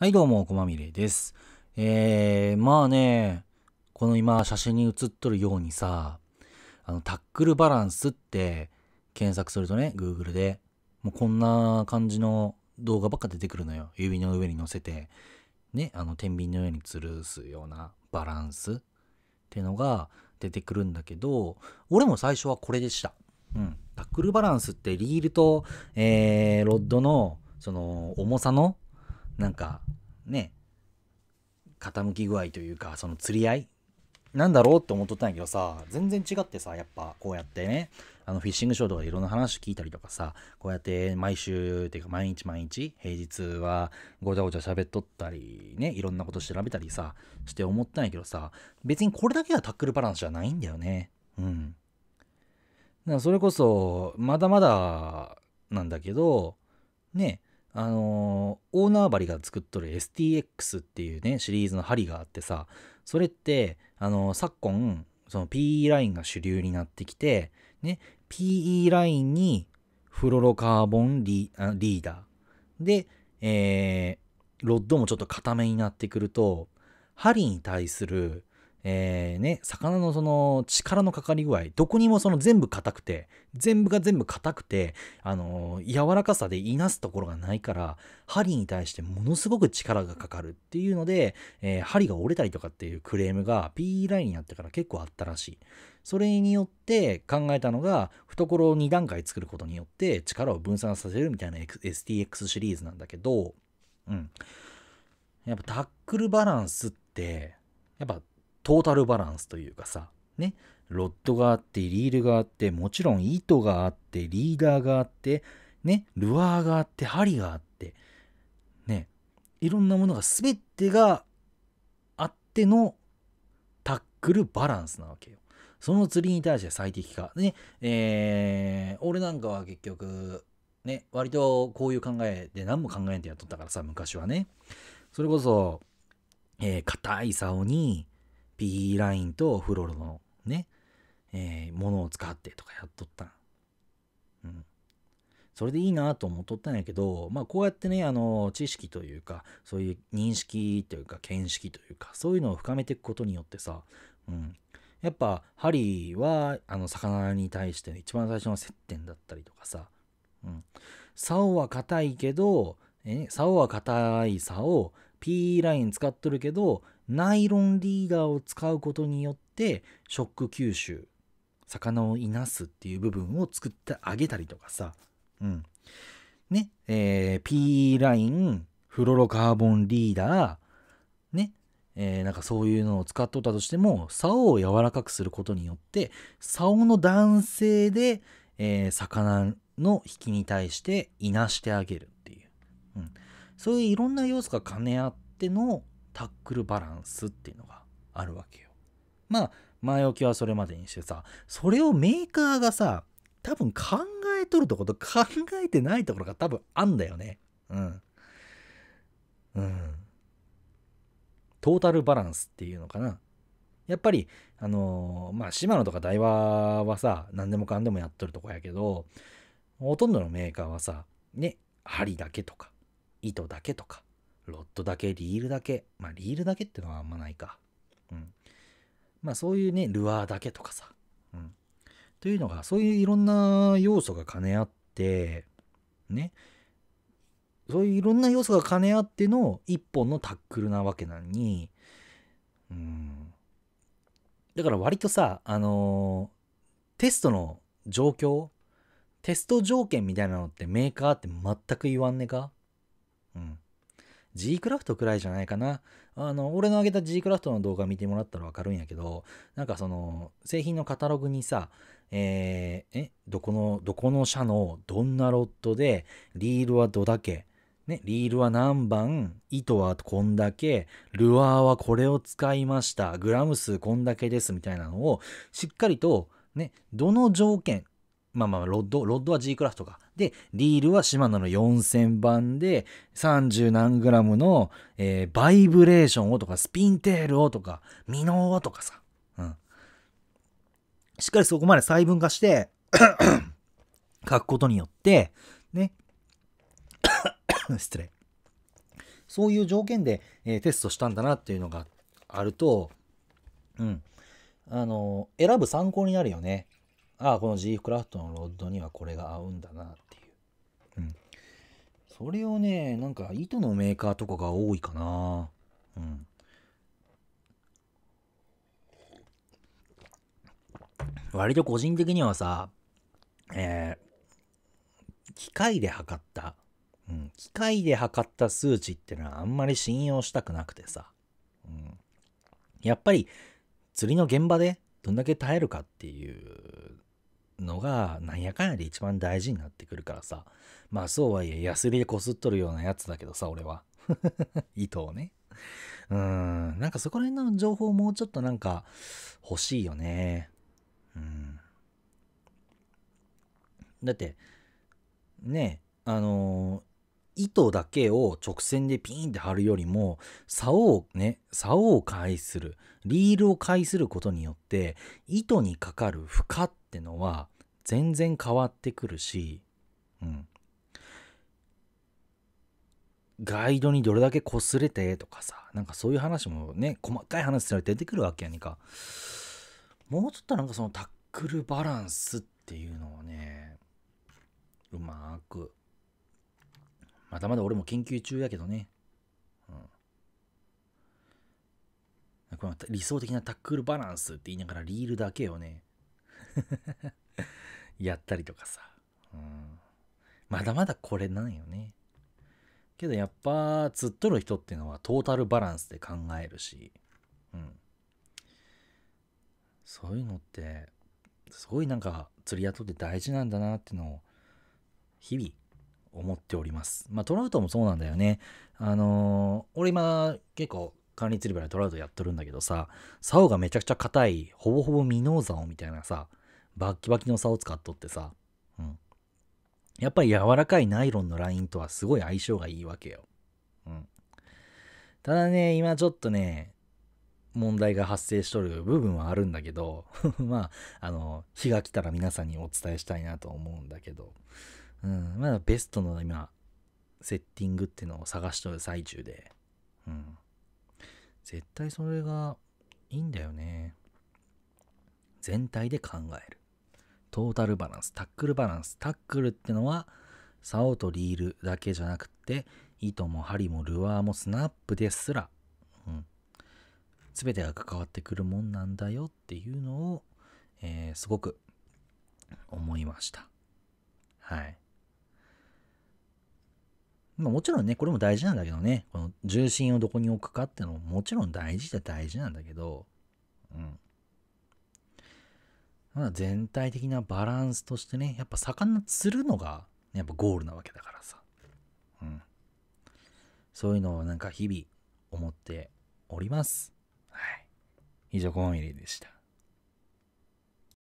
はいどうも、こまみれです。えー、まあね、この今写真に写っとるようにさ、あの、タックルバランスって検索するとね、Google で、もうこんな感じの動画ばっか出てくるのよ。指の上に乗せて、ね、あの、天秤のように吊るすようなバランスってのが出てくるんだけど、俺も最初はこれでした。うん。タックルバランスってリールと、えー、ロッドの、その、重さのなんかね傾き具合というかその釣り合いなんだろうって思っとったんやけどさ全然違ってさやっぱこうやってねあのフィッシングショーとかいろんな話聞いたりとかさこうやって毎週っていうか毎日毎日平日はごちゃごちゃ喋っとったりねいろんなこと調べたりさして思ったんやけどさ別にこれだけがタックルバランスじゃないんだよねうんだからそれこそまだまだなんだけどねあのー、オーナー針が作っとる STX っていうねシリーズの針があってさそれってあのー、昨今その PE ラインが主流になってきてね PE ラインにフロロカーボンリーダーで、えー、ロッドもちょっと固めになってくると針に対するえー、ね、魚のその力のかかり具合、どこにもその全部硬くて、全部が全部硬くて、あのー、柔らかさでいなすところがないから、針に対してものすごく力がかかるっていうので、えー、針が折れたりとかっていうクレームが P ラインになってから結構あったらしい。それによって考えたのが、懐を2段階作ることによって力を分散させるみたいな STX シリーズなんだけど、うん。やっぱタックルバランスって、やっぱトータルバランスというかさ、ね、ロッドがあって、リールがあって、もちろん糸があって、リーダーがあって、ね、ルアーがあって、針があって、ね、いろんなものが全てがあってのタックルバランスなわけよ。その釣りに対して最適化。ね、えー、俺なんかは結局、ね、割とこういう考えで何も考えんてやっとったからさ、昔はね。それこそ、えー、硬い竿に、P ラインとフロロのね、えー、ものを使ってとかやっとったうん。それでいいなと思っとったんやけど、まあこうやってね、あの、知識というか、そういう認識というか、見識というか、そういうのを深めていくことによってさ、うん。やっぱ、ハリーは、あの、魚に対しての一番最初の接点だったりとかさ、うん。竿は硬いけど、え、竿は硬い竿、P ライン使っとるけど、ナイロンリーダーを使うことによってショック吸収魚をいなすっていう部分を作ってあげたりとかさうんねえー、P ラインフロロカーボンリーダーねえー、なんかそういうのを使っとったとしても竿を柔らかくすることによって竿の弾性で、えー、魚の引きに対していなしてあげるっていう、うん、そういういろんな要素が兼ね合ってのタックルバランスっていうのがあるわけよ。まあ、前置きはそれまでにしてさ、それをメーカーがさ、多分考えとるとこと考えてないところが多分あんだよね。うん。うん。トータルバランスっていうのかな。やっぱり、あのー、まあ、島野とか台ワはさ、何でもかんでもやっとるとこやけど、ほとんどのメーカーはさ、ね、針だけとか、糸だけとか、ロットだけ、リールだけ。まあ、リールだけってのはあんまないか。うん。まあ、そういうね、ルアーだけとかさ。うん。というのが、そういういろんな要素が兼ね合って、ね。そういういろんな要素が兼ね合っての一本のタックルなわけなのに、うん。だから割とさ、あのー、テストの状況、テスト条件みたいなのってメーカーって全く言わんねえかうん。G クラフトくらいじゃないかな。あの、俺の上げた G クラフトの動画見てもらったらわかるんやけど、なんかその、製品のカタログにさ、えー、え、どこの、どこの車のどんなロットで、リールはどだけ、ね、リールは何番、糸はこんだけ、ルアーはこれを使いました、グラム数こんだけですみたいなのを、しっかりと、ね、どの条件、まあまあ、ロッド、ロッドは G クラフトか。で、リールはシマノの4000番で、30何グラムの、えー、バイブレーションをとか、スピンテールをとか、ミノをとかさ、うん。しっかりそこまで細分化して 書くことによって、ね。失礼。そういう条件で、えー、テストしたんだなっていうのがあると、うん。あの、選ぶ参考になるよね。ああこの G クラフトのロッドにはこれが合うんだなっていう、うん、それをねなんか糸のメーカーとかが多いかなうん割と個人的にはさえー、機械で測った、うん、機械で測った数値ってのはあんまり信用したくなくてさ、うん、やっぱり釣りの現場でどんだけ耐えるかっていうのがなんやかんやで一番大事になってくるからさまあそうはいえヤスリでこすっとるようなやつだけどさ俺は糸を ねうんなんかそこら辺の情報もうちょっとなんか欲しいよねうんだってねあの糸だけを直線でピーンって貼るよりも竿をね竿を介するリールを介することによって糸にかかる負荷っってのは全然変わってくるし、うん、ガイドにどれだけ擦れてとかさなんかそういう話もね細かい話すら出てくるわけやねんかもうちょっとなんかそのタックルバランスっていうのをねうまくまだまだ俺も研究中やけどね、うん、この理想的なタックルバランスって言いながらリールだけをね やったりとかさ、うん、まだまだこれなんよねけどやっぱ釣っとる人っていうのはトータルバランスで考えるし、うん、そういうのってすごいなんか釣り雇って大事なんだなっていうのを日々思っております。まあトラウトもそうなんだよね。あのー、俺今結構管理釣り場でトラウトやっとるんだけどさ、竿がめちゃくちゃ硬い、ほぼほぼミノーザオみたいなさ、バッキバキの差を使っとってさ、うん、やっぱり柔らかいナイロンのラインとはすごい相性がいいわけよ、うん、ただね今ちょっとね問題が発生しとる部分はあるんだけど まああの日が来たら皆さんにお伝えしたいなと思うんだけど、うん、まだベストの今セッティングってのを探しとる最中で、うん、絶対それがいいんだよね全体で考えるトータルバランス、タックルバランス。タックルってのは、竿とリールだけじゃなくて、糸も針もルアーもスナップですら、うん、全てが関わってくるもんなんだよっていうのを、えー、すごく思いました。はい。まもちろんね、これも大事なんだけどね、この重心をどこに置くかっていうのももちろん大事じゃ大事なんだけど、うん。まあ、全体的なバランスとしてね、やっぱ魚釣るのが、やっぱゴールなわけだからさ。うん。そういうのをなんか日々思っております。はい。以上、コンミリでした。